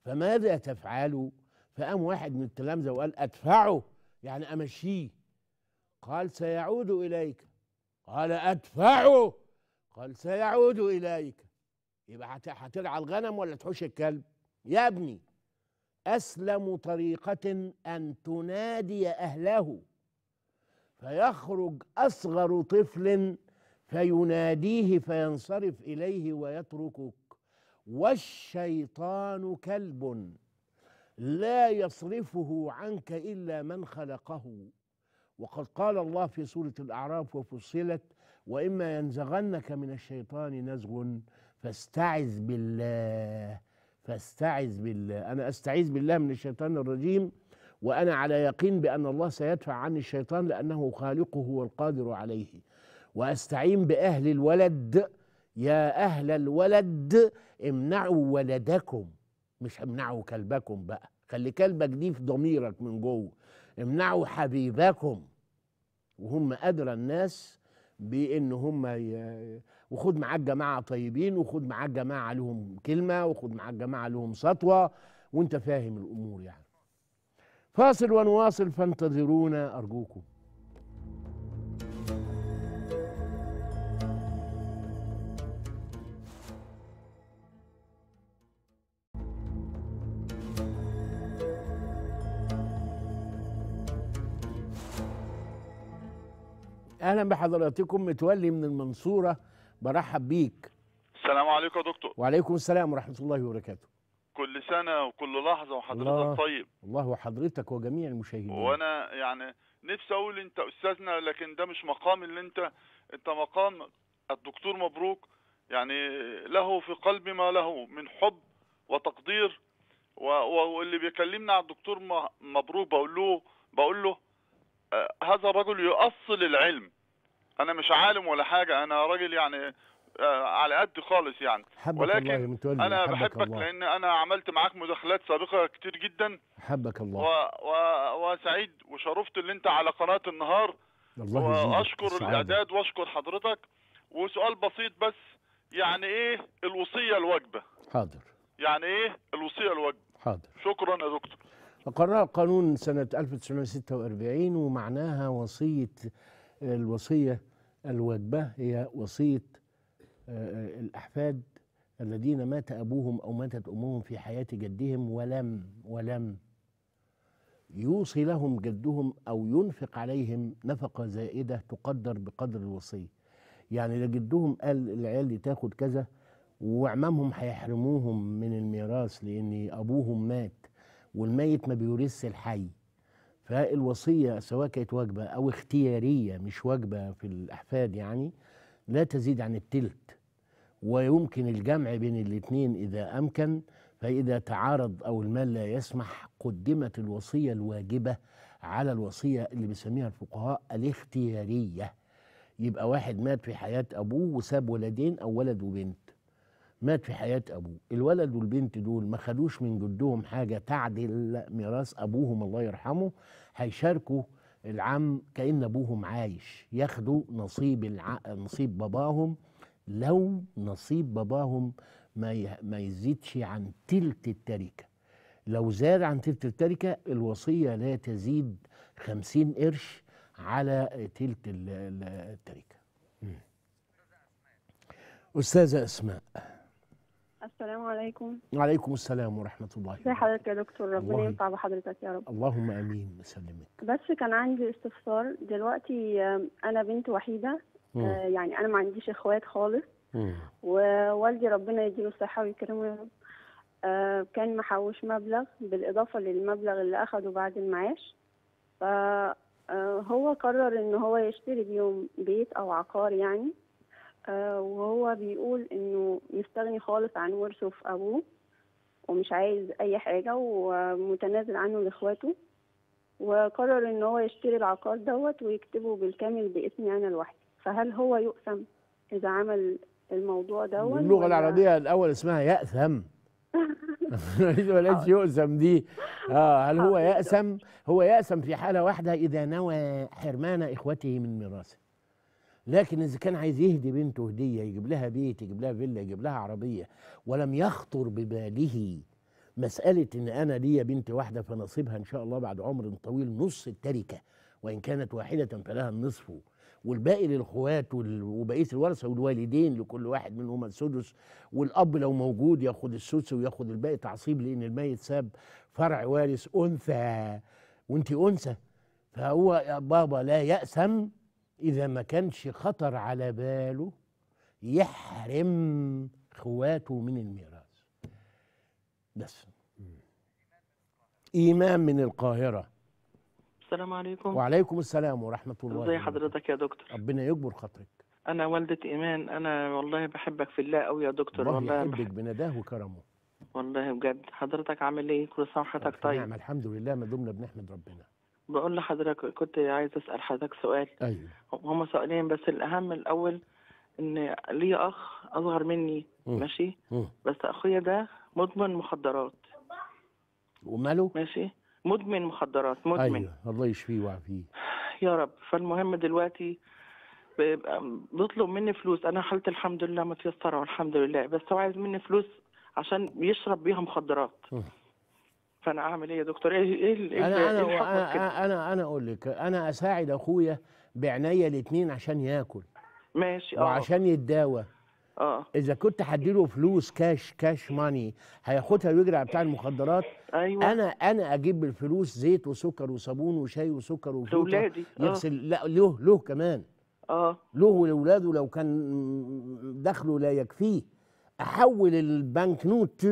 فماذا تفعل فقام واحد من التلامذة وقال أدفعه يعني أمشيه قال سيعود إليك قال أدفعه قال سيعود إليك يبقى هترعى الغنم ولا تحوش الكلب يا ابني أسلم طريقة أن تنادي أهله فيخرج أصغر طفل فيناديه فينصرف اليه ويتركك والشيطان كلب لا يصرفه عنك الا من خلقه وقد قال الله في سوره الاعراف وفصلت واما ينزغنك من الشيطان نزغ فاستعذ بالله فاستعذ بالله انا استعيذ بالله من الشيطان الرجيم وانا على يقين بان الله سيدفع عني الشيطان لانه خالقه والقادر عليه واستعين باهل الولد يا اهل الولد امنعوا ولدكم مش امنعوا كلبكم بقى خلي كلبك دي في ضميرك من جوه امنعوا حبيبكم وهم ادرى الناس بان هم ي... وخد معاك جماعه طيبين وخد معاك جماعه لهم كلمه وخد معاك جماعه لهم سطوه وانت فاهم الامور يعني فاصل ونواصل فانتظرونا ارجوكم اهلا بحضراتكم متولي من المنصوره برحب بيك السلام عليكم يا دكتور وعليكم السلام ورحمه الله وبركاته كل سنه وكل لحظه وحضرتك الله طيب الله وحضرتك وجميع المشاهدين وانا يعني نفسي اقول انت استاذنا لكن ده مش مقام اللي انت انت مقام الدكتور مبروك يعني له في قلبي ما له من حب وتقدير واللي بيكلمنا على الدكتور مبروك بقول له بقول له آه، هذا الرجل يؤصل العلم انا مش عالم ولا حاجه انا راجل يعني آه، على قد خالص يعني حبك ولكن الله انا بحبك الله. لان انا عملت معاك مداخلات سابقه كتير جدا حبك الله و... و... وسعيد وشرفت اللي انت على قناه النهار الله واشكر الاعداد واشكر حضرتك وسؤال بسيط بس يعني ايه الوصيه الواجبه حاضر يعني ايه الوصيه الواجبه حاضر شكرا يا دكتور قرر قانون سنه 1946 ومعناها وصيه الوصية الواجبة هي وصية آه، آه، الأحفاد الذين مات أبوهم أو ماتت أمهم في حياة جدهم ولم ولم يوصي لهم جدهم أو ينفق عليهم نفقة زائدة تقدر بقدر الوصية يعني لو جدهم قال العيال دي تاخد كذا وعمامهم هيحرموهم من الميراث لأن أبوهم مات والميت ما بيورث الحي فالوصية سواء كانت وجبة أو اختيارية مش وجبة في الأحفاد يعني لا تزيد عن التلت ويمكن الجمع بين الاثنين إذا أمكن فإذا تعارض أو المال لا يسمح قدمت الوصية الواجبة على الوصية اللي بيسميها الفقهاء الاختيارية يبقى واحد مات في حياة أبوه وساب ولدين أو ولد وبنت مات في حياة أبوه الولد والبنت دول ما خدوش من جدهم حاجة تعدل ميراث أبوهم الله يرحمه هيشاركوا العم كأن أبوهم عايش ياخدوا نصيب الع... نصيب باباهم لو نصيب باباهم ما, ي... ما يزيدش عن تلت التركة لو زاد عن تلت التركة الوصية لا تزيد خمسين قرش على تلت التركة أستاذة أسماء السلام عليكم وعليكم السلام ورحمة الله ازي حضرتك يا دكتور ربنا ينفع بحضرتك يا رب اللهم امين مسلمك بس كان عندي استفسار دلوقتي آه، انا بنت وحيدة م. آه، يعني انا ما عنديش اخوات خالص م. ووالدي ربنا يديله الصحة ويكرمه يا رب آه، كان محوش مبلغ بالإضافة للمبلغ اللي أخده بعد المعاش فهو قرر إن هو يشتري بيوم بيت أو عقار يعني آه، وهو بيقول انه مستغني خالص عن ورثه في ابوه ومش عايز اي حاجه ومتنازل عنه لاخواته وقرر ان هو يشتري العقار دوت ويكتبه بالكامل باسمي انا يعني لوحدي فهل هو يؤثم اذا عمل الموضوع دوت اللغه العربيه الاول اسمها ياثم بلاش يؤثم دي اه هل هو آه، يأثم هو يأثم في حالة واحدة إذا نوى حرمان إخوته من ميراثه لكن اذا كان عايز يهدي بنته هديه يجيب لها بيت يجيب لها فيلا يجيب لها عربيه ولم يخطر بباله مساله ان انا ليا بنت واحده فنصيبها ان شاء الله بعد عمر طويل نص التركه وان كانت واحده فلها النصف والباقي للاخوات وبقيه الورثه والوالدين لكل واحد منهما السدس والاب لو موجود ياخد السدس وياخد الباقي تعصيب لان الميت ساب فرع وارث انثى وانت انثى فهو يا بابا لا يأسم إذا ما كانش خطر على باله يحرم خواته من الميراث بس إمام من القاهرة السلام عليكم وعليكم السلام ورحمة الله ازي حضرتك يا دكتور ربنا يكبر خاطرك أنا والدة إيمان أنا والله بحبك في الله قوي يا دكتور والله يحبك بحب... بنداه وكرمه والله بجد حضرتك عامل إيه كل سنة وحضرتك نعم، طيب نعم الحمد لله ما دمنا بنحمد ربنا بقول لحضرتك كنت عايز اسال حضرتك سؤال ايوه هما سؤالين بس الاهم الاول ان لي اخ اصغر مني م. ماشي م. بس اخويا ده مدمن مخدرات وماله ماشي مدمن مخدرات مدمن أيوة. الله يشفيه ويعافيه يا رب فالمهم دلوقتي بيطلب مني فلوس انا حالتي الحمد لله متيسره والحمد لله بس هو عايز مني فلوس عشان يشرب بيها مخدرات م. فانا اعمل ايه يا دكتور ايه إيه, ايه انا إيه انا, أنا, أنا, أنا اقول لك انا اساعد اخويا بعناية الاثنين عشان ياكل ماشي اه وعشان يتداوى اه اذا كنت هديله فلوس كاش كاش ماني هياخدها ويجري على بتاع المخدرات ايوه انا انا اجيب بالفلوس زيت وسكر وصابون وشاي وسكر وفلوس آه. يغسل لا له له كمان اه له ولاولاده لو كان دخله لا يكفيه احول البنك نوت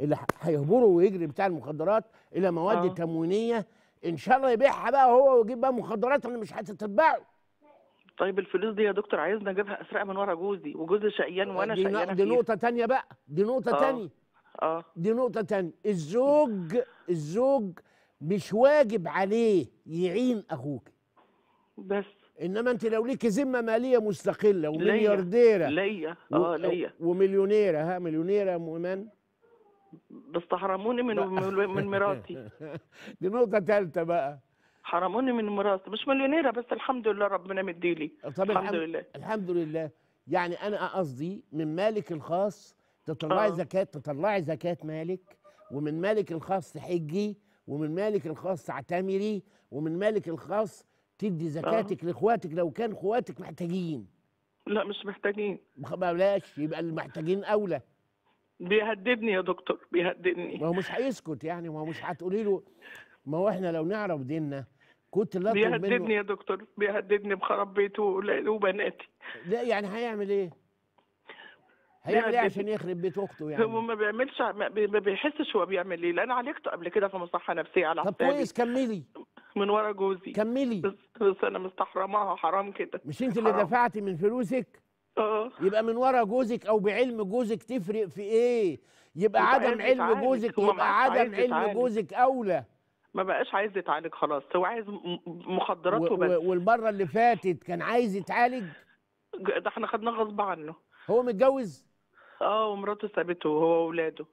اللي هيهبره ويجري بتاع المخدرات الى مواد أوه. تموينيه ان شاء الله يبيعها بقى هو ويجيب بقى مخدرات اللي مش هتتباعه طيب الفلوس دي يا دكتور عايزنا نجيبها اسرقها من ورا جوزي وجوزي شقيان آه، وانا دي دي نقطه ثانيه بقى دي نقطه ثانيه آه. اه دي نقطه ثانيه الزوج الزوج مش واجب عليه يعين اخوك بس انما انت لو ليكي ذمه ماليه مستقله ومليارديره ليا اه ليا ومليونيره ها مليونيره ام بس حرموني من من مراتي دي نقطه ثالثه بقى حرموني من مراتي مش مليونيره بس الحمد لله ربنا مديلي طب الحمد, الحمد لله الحمد لله يعني انا قصدي من مالك الخاص تطلعي آه. زكاه تطلعي زكاه مالك ومن مالك الخاص تحجي ومن مالك الخاص تعتمري ومن مالك الخاص تدي آه. زكاتك آه. لاخواتك لو كان اخواتك محتاجين لا مش محتاجين بلاش يبقى المحتاجين اولى بيهددني يا دكتور بيهددني ما هو مش هيسكت يعني ما هو مش هتقولي له ما هو احنا لو نعرف ديننا كنت لا بيهددني منه. يا دكتور بيهددني بخراب بيته وبناتي لا يعني هيعمل ايه؟ هيعمل ايه عشان يخرب بيت اخته يعني هو ما بيعملش ما بيحسش هو بيعمل ايه لان عالجته قبل كده في مصحه نفسيه على حسابي طب كويس كملي من ورا جوزي كملي بس, انا مستحرماها حرام كده مش انت اللي دفعتي من فلوسك اه يبقى من ورا جوزك او بعلم جوزك تفرق في ايه يبقى عدم علم جوزك يبقى عدم علم جوزك اولى ما بقاش عايز يتعالج خلاص هو عايز مخدرات وبس والمره اللي فاتت كان عايز يتعالج ده احنا خدناه غصب عنه هو متجوز اه ومراته سابته هو واولاده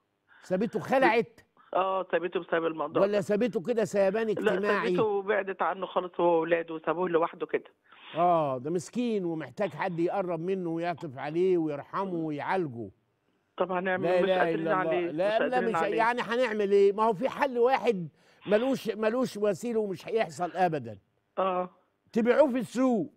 سابته خلعت اه سابته بسبب الموضوع ولا سابته كده سيبان اجتماعي لا سابته وبعدت عنه خالص هو واولاده وسابوه لوحده كده اه ده مسكين ومحتاج حد يقرب منه ويعطف عليه ويرحمه ويعالجه طب هنعمل لا إيه؟ مش قادرين عليه لا مش لا مش عليه. يعني هنعمل ايه ما هو في حل واحد ملوش ملوش وسيله ومش هيحصل ابدا اه تبيعوه في السوق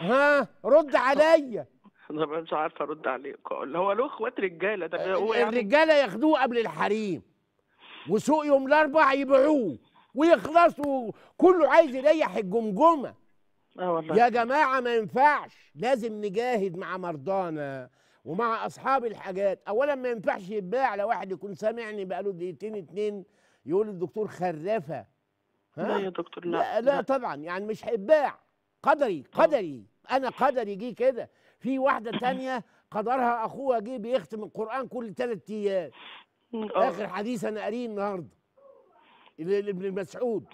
ها رد عليا انا مش عارفه ارد عليك اللي هو له اخوات رجاله ده آه، هو يعني الرجاله ياخدوه قبل الحريم وسوق يوم الاربع يبيعوه ويخلصوا كله عايز يريح الجمجمه اه والله يا جماعه ما ينفعش لازم نجاهد مع مرضانا ومع اصحاب الحاجات اولا ما ينفعش يتباع لواحد يكون سامعني بقاله دقيقتين اتنين يقول الدكتور ها؟ لا يا دكتور لا لا, لا, لا طبعا يعني مش هيتباع قدري آه. قدري أوه. انا قدري جه كده في واحده تانية قدرها اخوها جه بيختم القران كل ثلاث ايام آه. اخر حديث انا قاريه النهارده لابن مسعود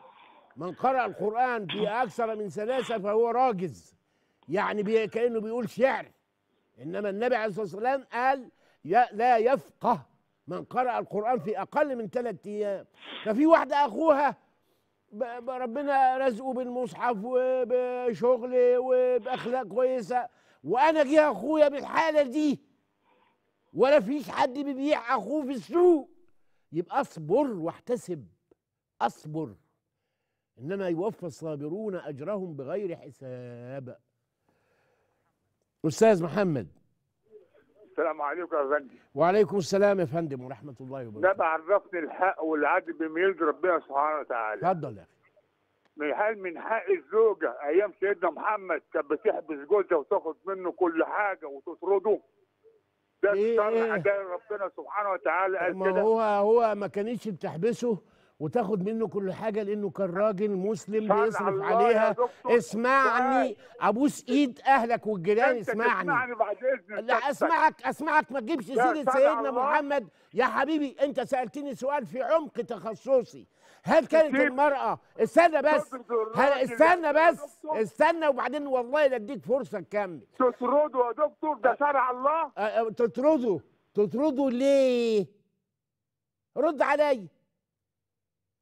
من قرأ القرآن في أكثر من ثلاثة فهو راجز يعني بي كأنه بيقول شعر إنما النبي عليه الصلاة والسلام قال لا يفقه من قرأ القرآن في أقل من ثلاثة أيام ففي واحدة أخوها ربنا رزقه بالمصحف وبشغل وبأخلاق كويسة وانا جه اخويا بالحاله دي ولا فيش حد بيبيع اخوه في السوق يبقى اصبر واحتسب اصبر انما يوفى الصابرون اجرهم بغير حساب استاذ محمد السلام عليكم يا فندم وعليكم السلام يا فندم ورحمه الله وبركاته ده عرفني الحق والعدل بميل ربنا سبحانه وتعالى اتفضل يا هل من حق الزوجه ايام سيدنا محمد كانت بتحبس جوزها وتاخد منه كل حاجه وتطرده ده إيه الشرع إيه. ده ربنا سبحانه وتعالى قال ما هو هو ما كانتش بتحبسه وتاخد منه كل حاجه لانه كان راجل مسلم بيصرف عليها اسمعني ابوس ايد اهلك والجيران اسمعني اسمعني بعد اذنك لا اسمعك اسمعك ما تجيبش سيره سيدنا محمد يا حبيبي انت سالتني سؤال في عمق تخصصي هل كانت المرأة استنى بس استنى بس استنى وبعدين والله لا اديك فرصة تكمل تطردوا يا دكتور ده أه. شرع الله أه، أه، تطردوا تطردوا ليه؟ رد عليا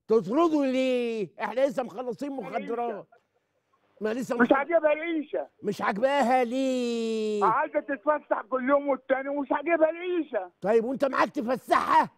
تطردوا ليه؟ احنا لسه مخلصين مخدرات ما لسه مش عاجبها العيشه مش عاجباها ليه؟ عايزه تتفسح كل يوم والتاني ومش عاجبها العيشه طيب وانت معاك تفسحها؟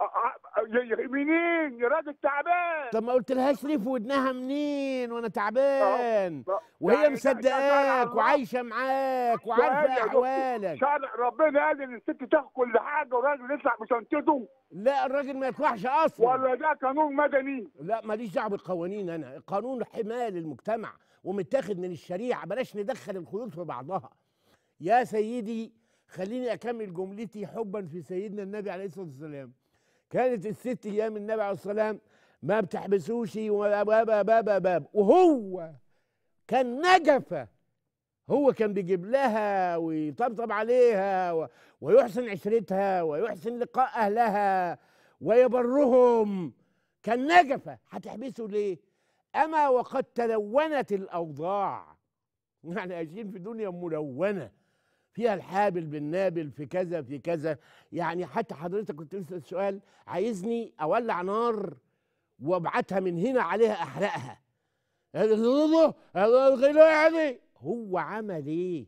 آه، آه، منين يا راجل تعبان طب ما قلتلهاش ليه في ودنها منين وانا آه، تعبان وهي يعني مصدقاك وعايشه معاك وعارفه احوالك شارع ربنا قال ان الست تاخد كل حاجه والراجل يطلع بشنطته لا الراجل ما يطلعش اصلا ولا ده قانون مدني لا ماليش دعوه بالقوانين انا القانون حمايه للمجتمع ومتاخد من الشريعه بلاش ندخل الخيوط في بعضها يا سيدي خليني اكمل جملتي حبا في سيدنا النبي عليه الصلاه والسلام كانت الست ايام النبي عليه الصلاه والسلام ما بتحبسوش باب باب باب وهو كان نجفه هو كان بيجيب لها ويطبطب عليها ويحسن عشرتها ويحسن لقاء اهلها ويبرهم كان نجفه هتحبسه ليه؟ اما وقد تلونت الاوضاع يعني عايشين في دنيا ملونه فيها الحابل بالنابل في كذا في كذا يعني حتى حضرتك كنت تسال سؤال عايزني اولع نار وابعتها من هنا عليها احرقها يعني هو عمل ايه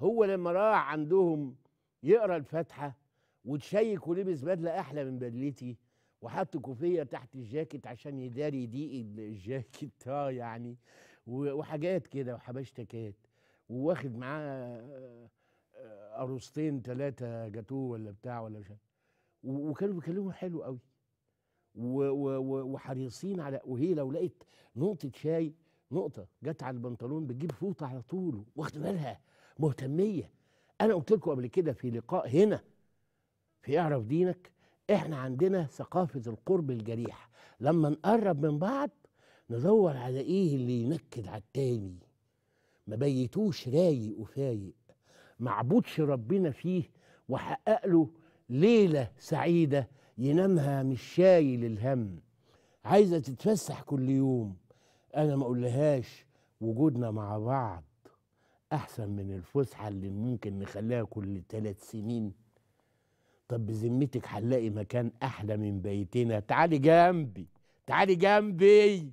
هو لما راح عندهم يقرا الفاتحه وتشيك ولبس بدله احلى من بدلتي وحط كوفيه تحت الجاكيت عشان يداري ضيق الجاكيت اه يعني وحاجات كده وحبشتكات وواخد معاه آه، أرستين ثلاثه جاتوه ولا بتاع ولا مش وكانوا بيكلموا حلو قوي وحريصين على وهي لو لقيت نقطه شاي نقطه جت على البنطلون بتجيب فوطه على طول واخده بالها مهتميه انا قلت لكم قبل كده في لقاء هنا في اعرف دينك احنا عندنا ثقافه القرب الجريح لما نقرب من بعض ندور على ايه اللي ينكد على التاني ما بيتوش رايق وفايق معبودش ربنا فيه وحقق له ليلة سعيدة ينامها مش شايل الهم عايزة تتفسح كل يوم أنا ما أقولهاش وجودنا مع بعض أحسن من الفسحة اللي ممكن نخليها كل ثلاث سنين طب بذمتك هنلاقي مكان أحلى من بيتنا تعالي جنبي تعالي جنبي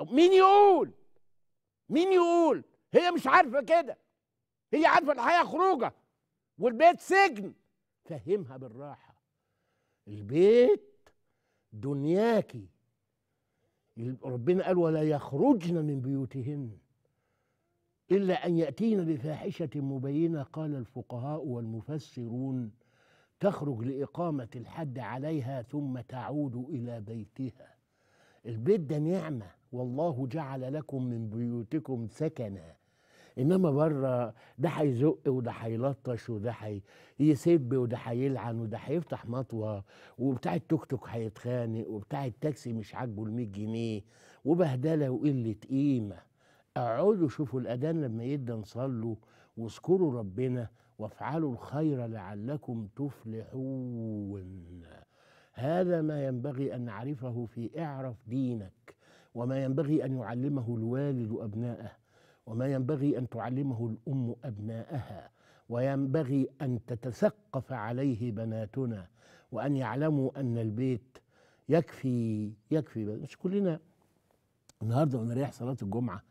مين يقول مين يقول هي مش عارفة كده هي عارفه الحياه خروجه والبيت سجن فهمها بالراحه البيت دنياكي ربنا قال ولا يخرجن من بيوتهن إلا أن يأتين بفاحشة مبينة قال الفقهاء والمفسرون تخرج لإقامة الحد عليها ثم تعود إلى بيتها البيت ده نعمة والله جعل لكم من بيوتكم سكنا انما بره ده هيزق وده هيلطش وده هيسب وده هيلعن وده هيفتح مطوه وبتاع التوك توك هيتخانق وبتاع التاكسي مش عاجبه ال 100 جنيه وبهدله وقله قيمه اقعدوا شوفوا الاذان لما يدن صلوا واذكروا ربنا وافعلوا الخير لعلكم تفلحون هذا ما ينبغي ان نعرفه في اعرف دينك وما ينبغي ان يعلمه الوالد ابناءه وما ينبغي أن تعلمه الأم أبناءها وينبغي أن تتثقف عليه بناتنا وأن يعلموا أن البيت يكفي يكفي مش كلنا النهارده وانا رايح صلاه الجمعه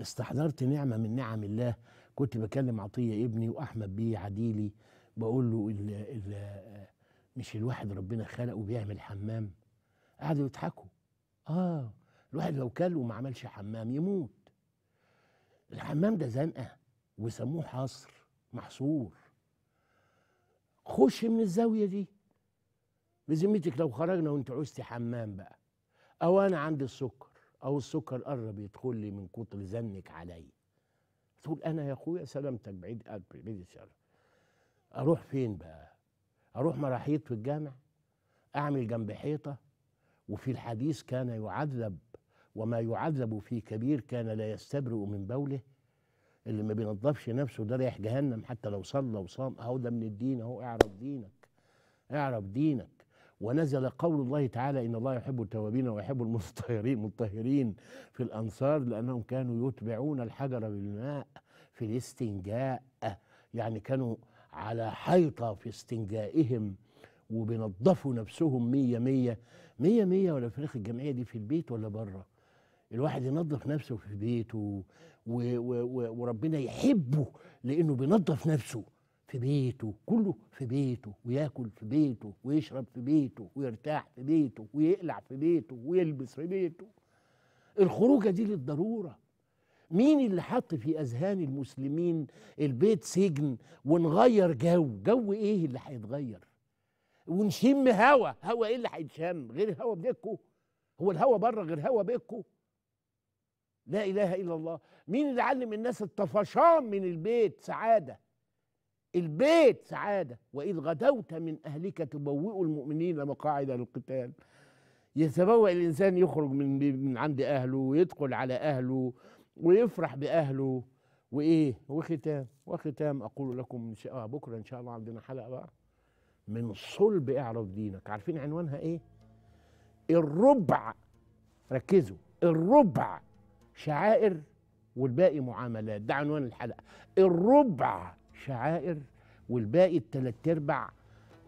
استحضرت نعمه من نعم الله كنت بكلم عطيه ابني واحمد بيه عديلي بقول له الـ الـ مش الواحد ربنا خلقه بيعمل حمام قعدوا يضحكوا اه الواحد لو كل وما عملش حمام يموت الحمام ده زنقه وسموه حصر محصور خش من الزاويه دي بذمتك لو خرجنا وانت عوزتي حمام بقى او انا عندي السكر او السكر قرب يدخل لي من كتر زنك عليا تقول انا يا اخويا سلامتك بعيد قلبي بعيد الشر اروح فين بقى اروح مراحيض في الجامع اعمل جنب حيطه وفي الحديث كان يعذب وما يعذب في كبير كان لا يستبرئ من بوله اللي ما بينظفش نفسه ده رايح جهنم حتى لو صلى وصام اهو ده من الدين اهو اعرف دينك اعرف دينك ونزل قول الله تعالى ان الله يحب التوابين ويحب المتطهرين مطهرين في الانصار لانهم كانوا يتبعون الحجر بالماء في الاستنجاء يعني كانوا على حيطه في استنجائهم وبينظفوا نفسهم مية مية مية مية ولا فراخ الجمعية دي في البيت ولا بره الواحد ينظف نفسه في بيته و و و وربنا يحبه لانه بينظف نفسه في بيته كله في بيته وياكل في بيته ويشرب في بيته ويرتاح في بيته ويقلع في بيته ويلبس في بيته الخروجه دي للضروره مين اللي حط في اذهان المسلمين البيت سجن ونغير جو جو ايه اللي هيتغير ونشم هوا هوا ايه اللي هيتشم غير هوا بيكو هو الهوا بره غير هوا بيكو لا اله الا الله مين اللي علم الناس الطفشان من البيت سعاده البيت سعاده واذ غدوت من اهلك تبوئ المؤمنين مقاعد للقتال يتبوأ الانسان يخرج من من عند اهله ويدخل على اهله ويفرح باهله وايه وختام وختام اقول لكم إن شاء الله بكره ان شاء الله عندنا حلقه بقى من صلب اعرف دينك عارفين عنوانها ايه الربع ركزوا الربع شعائر والباقي معاملات ده عنوان الحلقه الربع شعائر والباقي الثلاث ارباع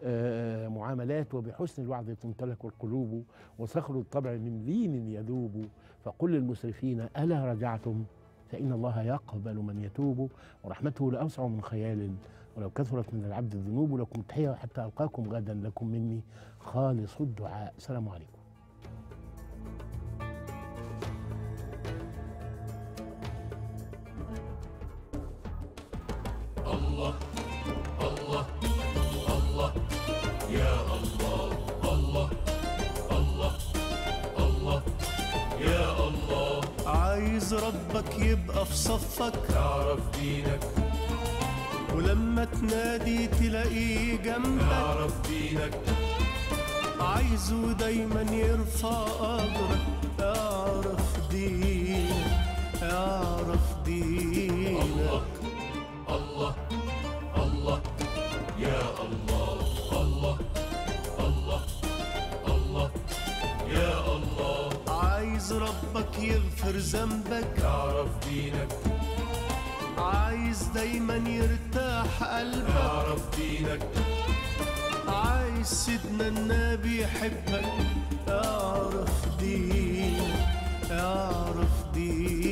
آه، معاملات وبحسن الوعد تمتلك القلوب وصخر الطبع من لين يذوب فقل للمسرفين ألا رجعتم فإن الله يقبل من يتوب ورحمته لأوسع من خيال ولو كثرت من العبد الذنوب لكم تحية وحتى ألقاكم غدا لكم مني خالص الدعاء سلام عليكم ربك يبقى في صفك تعرف دينك ولما تنادي تلاقيه جنبك تعرف دينك عايزه دايما يرفع قدرك اعرف دينك اعرف دينك الله الله الله يا الله ربك يغفر ذنبك يا رب دينك عايز دايما يرتاح قلبك يا رب دينك عايز سيدنا النبي يحبك اعرف دينك اعرف دينك